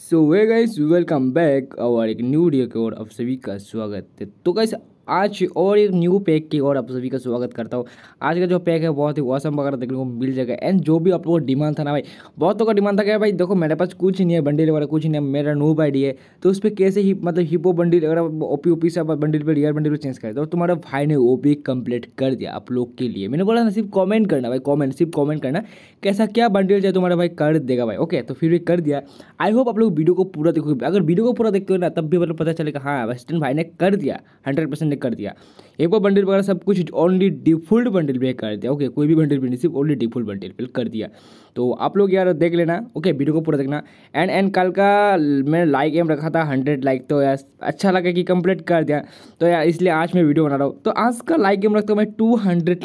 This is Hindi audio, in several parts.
so we guys welcome back और एक न्यू और आप सभी का स्वागत है तो कैसे आज और एक न्यू पैक की और आप सभी का स्वागत करता हूँ आज का जो पैक है बहुत ही वॉसम वगैरह देखने को मिल जाएगा एंड जो भी आप लोगों को डिमांड था ना भाई बहुत लोगों का डिमांड था क्या भाई देखो मेरे पास कुछ नहीं है बंडी वगैरह कुछ नहीं है मेरा नूब आईडी है तो उस पर कैसे ही मतलब हिपो बंडल वगैरह ओपी ओपी से बंडल पर रियर बंडी पर चेंज कर दिया और तुम्हारे भाई ने वो भी कंप्लीट कर दिया आप लोग के लिए मैंने बोला ना सिर्फ कॉमेंट करना भाई कॉमेंट सिर्फ कॉमेंट करना कैसा क्या बंडल चाहिए तुम्हारा भाई कर देगा भाई ओके तो फिर भी कर दिया आई होप आप लोग वीडियो को पूरा देखोगे अगर वीडियो को पूरा देखते हो ना तब भी मतलब पता चलेगा हाँ वेस्टर्न तो भाई ने कर दिया हंड्रेड परसेंट मैंने कर दिया एक बार बंडल वगैरह सब कुछ ओनली डिफॉल्ट बंडल पे कर दिया ओके कोई भी बंडल पे नहीं सिर्फ ओनली डिफॉल्ट बंडल पे कर दिया तो आप लोग यार देख लेना ओके वीडियो को पूरा देखना एंड एंड कल का मैंने लाइक एम रखा था हंड्रेड लाइक तो यार अच्छा लगा कि कंप्लीट कर दिया तो यार इसलिए आज मैं वीडियो बना रहा हूँ तो आज का लाइक एम रखता हूँ मैं टू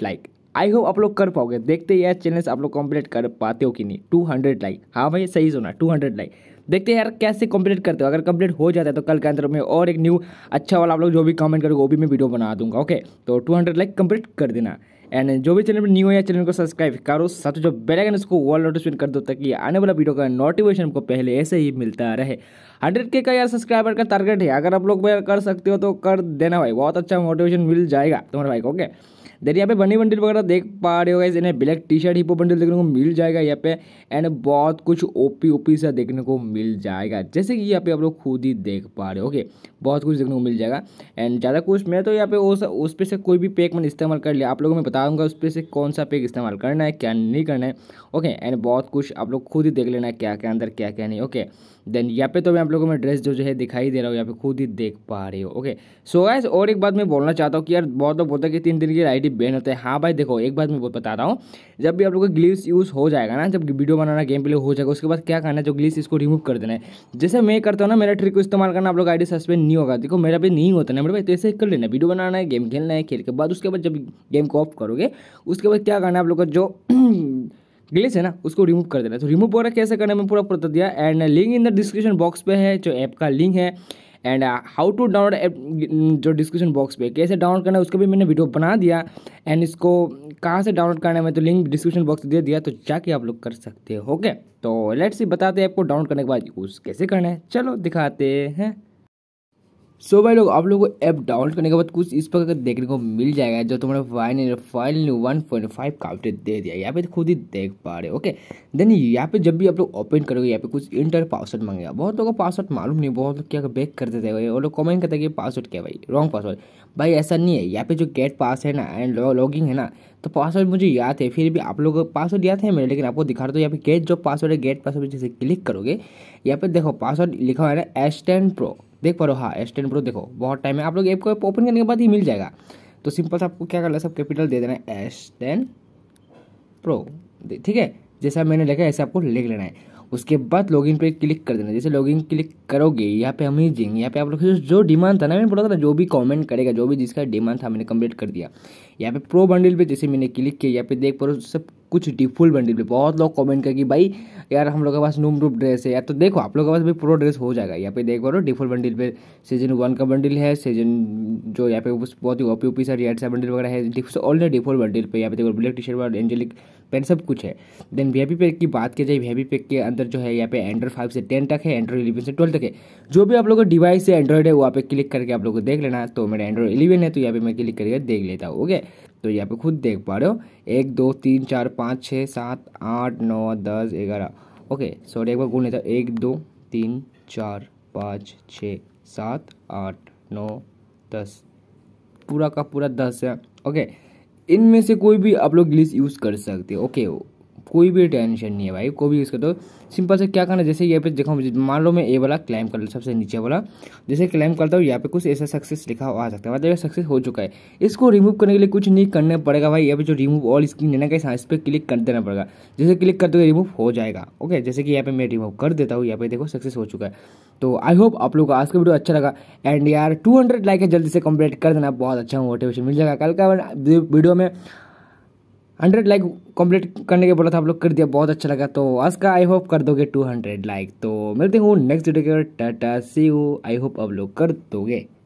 लाइक आई होप आप लोग कर पाओगे देखते हैं यार चैलेंज आप लोग कंप्लीट कर पाते हो कि नहीं टू हंड्रेड लाइक हाँ भाई सही सुना टू हंड्रेड लाइक देखते हैं यार कैसे कंप्लीट करते हो अगर कंप्लीट हो जाता है तो कल के अंदर में और एक न्यू अच्छा वाला आप लोग जो भी कमेंट करोगे वो भी मैं वीडियो बना दूंगा ओके तो टू हंड्रेड लाइक कंप्लीट कर देना एंड जो भी चैनल पर न्यू है चैनल को सब्सक्राइब करो साथ जो बेल आइकन उसको वॉल नोटिफिकेशन कर दो ताकि आने वाला वीडियो का नोटिफिकेशन आपको पहले ऐसे ही मिलता रहे हंड्रेड के का यार सब्सक्राइबर का टारगेट है अगर आप लोग कर सकते हो तो कर देना भाई बहुत अच्छा मोटिवेशन मिल जाएगा तुम्हारे भाई को ओके देन यहाँ पे बनी बंडल वगैरह देख पा रहे हो गए इन्हें black T shirt hip hop bundle देखने को मिल जाएगा यहाँ पे एंड बहुत कुछ ओपी ओपी सा देखने को मिल जाएगा जैसे कि यहाँ पे आप लोग खुद ही देख पा रहे हो ओके बहुत कुछ देखने को मिल जाएगा एंड ज़्यादा कुछ मैं तो यहाँ पे उस उस से कोई भी पैक मैंने इस्तेमाल कर लिया आप लोगों को मैं बताऊँगा उस पर से कौन सा पैक इस्तेमाल करना है क्या नहीं करना है ओके एंड बहुत कुछ आप लोग खुद ही देख लेना है क्या क्या अंदर क्या क्या नहीं ओके देन यहाँ पे तो मैं आप लोगों को मैं ड्रेस जो जो है दिखाई दे रहा हूँ यहाँ पे खुद ही देख पा रहे हो ओके सो गाइस और एक बात मैं बोलना चाहता हूँ कि यार बहुत लोग बोलते हैं कि तीन दिन की आईडी बैन होता है हाँ भाई देखो एक बात मैं बता रहा हूँ जब भी आप लोगों का ग्लिस यूज़ हो जाएगा ना जब वीडियो बनाना गेम प्ले हो जाएगा उसके बाद क्या करना है जो ग्लिस इसको रिमूव कर देना है जैसे मैं करता हूँ ना मेरा ट्रिक को इस्तेमाल करना आप लोग आई सस्पेंड नहीं होगा देखो मेरा भी नहीं होता ना मेरे भाई तो ऐसे कर लेना वीडियो बनाना है गेम खेलना है खेल के बाद उसके बाद जब गेम को ऑफ करोगे उसके बाद क्या करना है आप लोग का जो ग्लिच है ना उसको रिमूव कर देना तो रिमूव वगैरह कैसे करना है मैं पूरा बता दिया and link in the description box पे है जो ऐप का लिंक है and how to download app जो डिस्क्रिप्शन बॉक्स पे कैसे डाउनलोड करना है उसका भी मैंने वीडियो बना दिया एंड इसको कहाँ से डाउनलोड करना है मैं तो लिंक डिस्क्रिप्शन बॉक्स दे दिया तो जाके आप लोग कर सकते हो ओके तो लेट्स सी बताते हैं आपको डाउनलोड करने के बाद यूज़ कैसे करना है चलो दिखाते हैं सो भाई लोग आप लोगों को ऐप डाउनलोड करने के बाद कुछ इस प्रकार देखने को मिल जाएगा जो तुम्हारा final final one point five का अपडेट दे दिया यहाँ पे तो खुद ही देख पा रहे ओके देन यहाँ पे जब भी आप लोग ओपन करोगे यहाँ पे कुछ इंटर पासवर्ड मांगेगा बहुत लोगों का पासवर्ड मालूम नहीं बहुत लोग क्या बैक कर देते हैं और लोग कमेंट करते हैं कि पासवर्ड क्या भाई रॉन्ग पासवर्ड भाई ऐसा नहीं है यहाँ पे जो गेट पास है ना एंड लॉगिंग है ना तो पासवर्ड मुझे याद है फिर भी आप लोग पासवर्ड याद है मेरे लेकिन आपको दिखा रहा तो यहाँ पे गेट जो पासवर्ड है गेट पासवर्ड जैसे क्लिक करोगे यहाँ पे देखो पासवर्ड लिखा हुआ है ना एस टेन प्रो देख पा रहे हो हाँ एस टेन प्रो देखो बहुत टाइम है आप लोग ऐप को ओपन करने के बाद ही मिल जाएगा तो सिंपल सा आपको क्या करना है सब कैपिटल दे देना है एस टेन प्रो ठीक है जैसा मैंने लिखा है ऐसे आपको लिख लेना है उसके बाद लॉगिन पे क्लिक कर देना जैसे लॉगिन क्लिक करोगे यहाँ पे हम ही देंगे यहाँ पे आप लोग जो डिमांड था ना मैंने बोला था ना जो भी कमेंट करेगा जो भी जिसका डिमांड था मैंने कंप्लीट कर दिया यहाँ पे प्रो बंडल पे जैसे मैंने क्लिक किया यहाँ पे देख पा सब कुछ डिफुल बंडल पे बहुत लोग कमेंट करके भाई यार हम लोग के पास नूम रूप ड्रेस है यार तो देखो आप लोग के पास भी प्रो ड्रेस हो जाएगा यहाँ पे देख पा रहे हो डिफुल बंडल पे सीजन वन का बंडल है सीजन जो यहाँ पे बहुत ही ओपी ओपी सर रेड सा बंडल वगैरह है ऑल डिफुल बंडल पर यहाँ पे देखो black T shirt angelic pen सब कुछ है देन वी पैक की बात की जाए वी पैक के अंदर जो है यहाँ पे एंड्रॉइड फाइव से टेन तक है एंड्रॉइड इलेवन से ट्वेल्व तक है जो भी आप लोगों का डिवाइस है एंड्रॉइड है वहाँ पे क्लिक करके आप लोग को देख लेना तो मेरा एंड्रॉइड इलेवन है तो यहाँ पे मैं क्लिक करके देख लेता हूँ ओके तो यहाँ पे खुद देख पा रहे हो एक दो तीन चार पाँच छः सात आठ नौ दस ग्यारह ओके सॉरी एक बार गुण लेता हूँ एक दो तीन चार पाँच छः सात आठ नौ दस पूरा का पूरा दस है ओके इनमें से कोई भी आप लोग ग्लिस यूज़ कर सकते हो ओके कोई भी टेंशन नहीं है भाई कोई भी इसका तो सिंपल से क्या करना जैसे यहाँ पे देखो मान लो मैं ए वाला क्लाइम कर सबसे नीचे वाला जैसे क्लाइम करता हूँ यहाँ पे कुछ ऐसा सक्सेस लिखा आ सकता है मतलब सक्सेस हो चुका है इसको रिमूव करने के लिए कुछ नहीं करना पड़ेगा भाई यहाँ पे जो रिमूव ऑल स्क्रीन लेना कहीं इस पर क्लिक कर देना पड़ेगा जैसे क्लिक करते हुए रिमूव हो जाएगा ओके जैसे कि यहाँ पे मैं रिमूव कर देता हूँ यहाँ पे देखो सक्सेस हो चुका है तो आई होप आप लोग को आज का वीडियो अच्छा लगा एंड यार टू लाइक है जल्दी से कंप्लीट कर देना बहुत अच्छा मोटिवेशन मिल जाएगा कल का वीडियो में हंड्रेड लाइक कंप्लीट करने के बोला था आप लोग कर दिया बहुत अच्छा लगा तो आज का आई होप कर दोगे टू हंड्रेड लाइक तो मिलते हूँ नेक्स्ट वीडियो के tata see you I hope आप लोग कर दोगे